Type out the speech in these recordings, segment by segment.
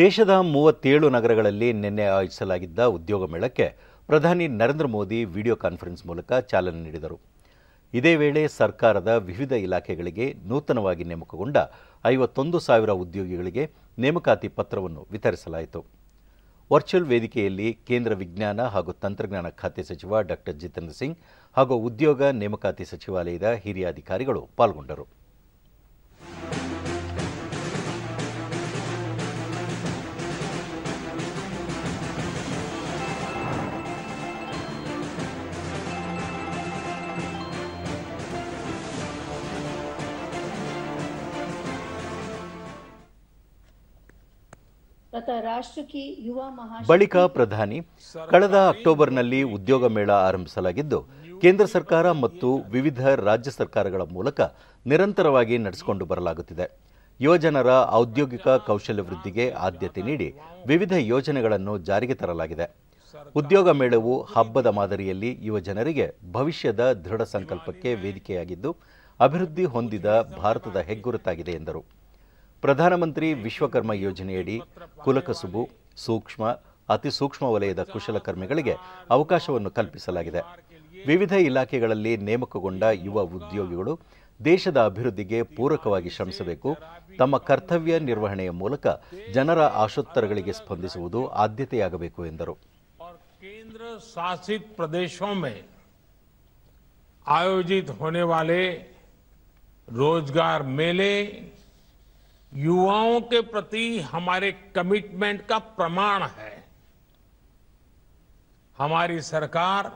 ದೇಶದ ಮೂವತ್ತೇಳು ನಗರಗಳಲ್ಲಿ ನಿನ್ನೆ ಆಯೋಜಿಸಲಾಗಿದ್ದ ಉದ್ಯೋಗ ಮೇಳಕ್ಕೆ ಪ್ರಧಾನಿ ನರೇಂದ್ರ ಮೋದಿ ವಿಡಿಯೋ ಕಾನ್ಫರೆನ್ಸ್ ಮೂಲಕ ಚಾಲನೆ ನೀಡಿದರು ಇದೇ ವೇಳೆ ಸರ್ಕಾರದ ವಿವಿಧ ಇಲಾಖೆಗಳಿಗೆ ನೂತನವಾಗಿ ನೇಮಕಗೊಂಡ ಐವತ್ತೊಂದು ಸಾವಿರ ಉದ್ಯೋಗಿಗಳಿಗೆ ನೇಮಕಾತಿ ಪತ್ರವನ್ನು ವಿತರಿಸಲಾಯಿತು ವರ್ಚುವಲ್ ವೇದಿಕೆಯಲ್ಲಿ ಕೇಂದ್ರ ವಿಜ್ಞಾನ ಹಾಗೂ ತಂತ್ರಜ್ಞಾನ ಖಾತೆ ಸಚಿವ ಡಾಕ್ಟರ್ ಜಿತೇಂದ್ರ ಸಿಂಗ್ ಹಾಗೂ ಉದ್ಯೋಗ ನೇಮಕಾತಿ ಸಚಿವಾಲಯದ ಹಿರಿಯ ಅಧಿಕಾರಿಗಳು ಪಾಲ್ಗೊಂಡರು ಬಳಿಕ ಪ್ರಧಾನಿ ಕಳೆದ ಅಕ್ಟೋಬರ್ನಲ್ಲಿ ಉದ್ಯೋಗ ಮೇಳ ಆರಂಭಿಸಲಾಗಿದ್ದು ಕೇಂದ್ರ ಸರ್ಕಾರ ಮತ್ತು ವಿವಿಧ ರಾಜ್ಯ ಸರ್ಕಾರಗಳ ಮೂಲಕ ನಿರಂತರವಾಗಿ ನಡೆಸಿಕೊಂಡು ಬರಲಾಗುತ್ತಿದೆ ಯುವಜನರ ಔದ್ಯೋಗಿಕ ಕೌಶಲ್ಯ ವೃದ್ಧಿಗೆ ಆದ್ಯತೆ ನೀಡಿ ವಿವಿಧ ಯೋಜನೆಗಳನ್ನು ಜಾರಿಗೆ ತರಲಾಗಿದೆ ಉದ್ಯೋಗ ಮೇಳವು ಹಬ್ಬದ ಮಾದರಿಯಲ್ಲಿ ಯುವಜನರಿಗೆ ಭವಿಷ್ಯದ ದೃಢ ಸಂಕಲ್ಪಕ್ಕೆ ವೇದಿಕೆಯಾಗಿದ್ದು ಅಭಿವೃದ್ಧಿ ಹೊಂದಿದ ಭಾರತದ ಹೆಗ್ಗುರುತಾಗಿದೆ ಎಂದರು ಪ್ರಧಾನಮಂತ್ರಿ ವಿಶ್ವಕರ್ಮ ಯೋಜನೆಯಡಿ ಕುಲಕಸುಬು ಸೂಕ್ಷ್ಮ ಅತಿ ಸೂಕ್ಷ್ಮ ವಲಯದ ಕುಶಲಕರ್ಮಿಗಳಿಗೆ ಅವಕಾಶವನ್ನು ಕಲ್ಪಿಸಲಾಗಿದೆ ವಿವಿಧ ಇಲಾಖೆಗಳಲ್ಲಿ ನೇಮಕಗೊಂಡ ಯುವ ಉದ್ಯೋಗಿಗಳು ದೇಶದ ಅಭಿವೃದ್ಧಿಗೆ ಪೂರಕವಾಗಿ ಶ್ರಮಿಸಬೇಕು ತಮ್ಮ ಕರ್ತವ್ಯ ನಿರ್ವಹಣೆಯ ಮೂಲಕ ಜನರ ಆಶೋತ್ತರಗಳಿಗೆ ಸ್ಪಂದಿಸುವುದು ಆದ್ಯತೆಯಾಗಬೇಕು ಎಂದರು ಕೇಂದ್ರ ಶಾಸಿತ ಪ್ರದೇಶ ಆಯೋಜಿತ ಹೋನೆ ರೋಜ್ಗಾರ್ ಮೇಲೆ युवाओं के प्रति हमारे कमिटमेंट का प्रमाण है हमारी सरकार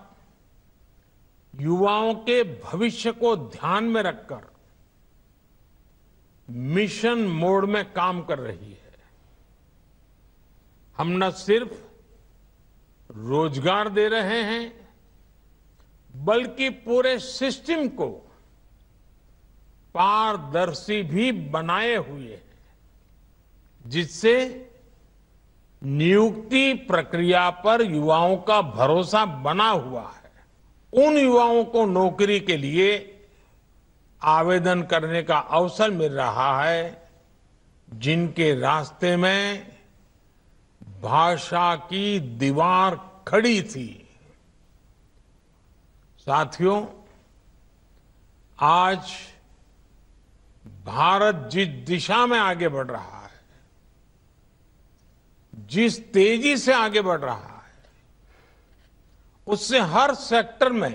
युवाओं के भविष्य को ध्यान में रखकर मिशन मोड में काम कर रही है हम न सिर्फ रोजगार दे रहे हैं बल्कि पूरे सिस्टम को पारदर्शी भी बनाए हुए हैं जिससे नियुक्ति प्रक्रिया पर युवाओं का भरोसा बना हुआ है उन युवाओं को नौकरी के लिए आवेदन करने का अवसर मिल रहा है जिनके रास्ते में भाषा की दीवार खड़ी थी साथियों आज भारत जिस दिशा में आगे बढ़ रहा है जिस तेजी से आगे बढ़ रहा है उससे हर सेक्टर में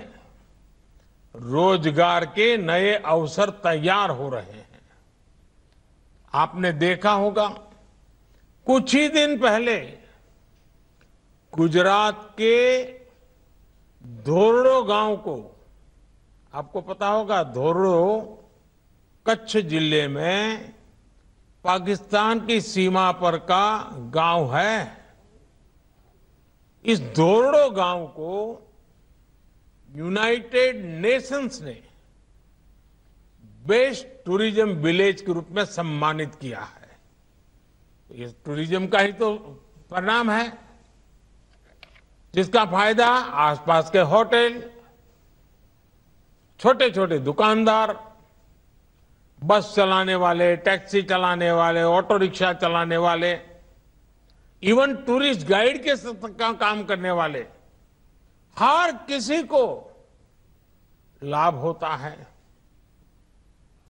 रोजगार के नए अवसर तैयार हो रहे हैं आपने देखा होगा कुछ ही दिन पहले गुजरात के धोरड़ो गांव को आपको पता होगा धोरड़ो कच्छ जिले में पाकिस्तान की सीमा पर का गांव है इस दोरड़ो गांव को यूनाइटेड नेशंस ने बेस्ट टूरिज्म विलेज के रूप में सम्मानित किया है ये टूरिज्म का ही तो परिणाम है जिसका फायदा आसपास के होटल छोटे छोटे दुकानदार बस चलाने वाले टैक्सी चलाने वाले ऑटो रिक्शा चलाने वाले इवन टूरिस्ट गाइड के काम करने वाले हर किसी को लाभ होता है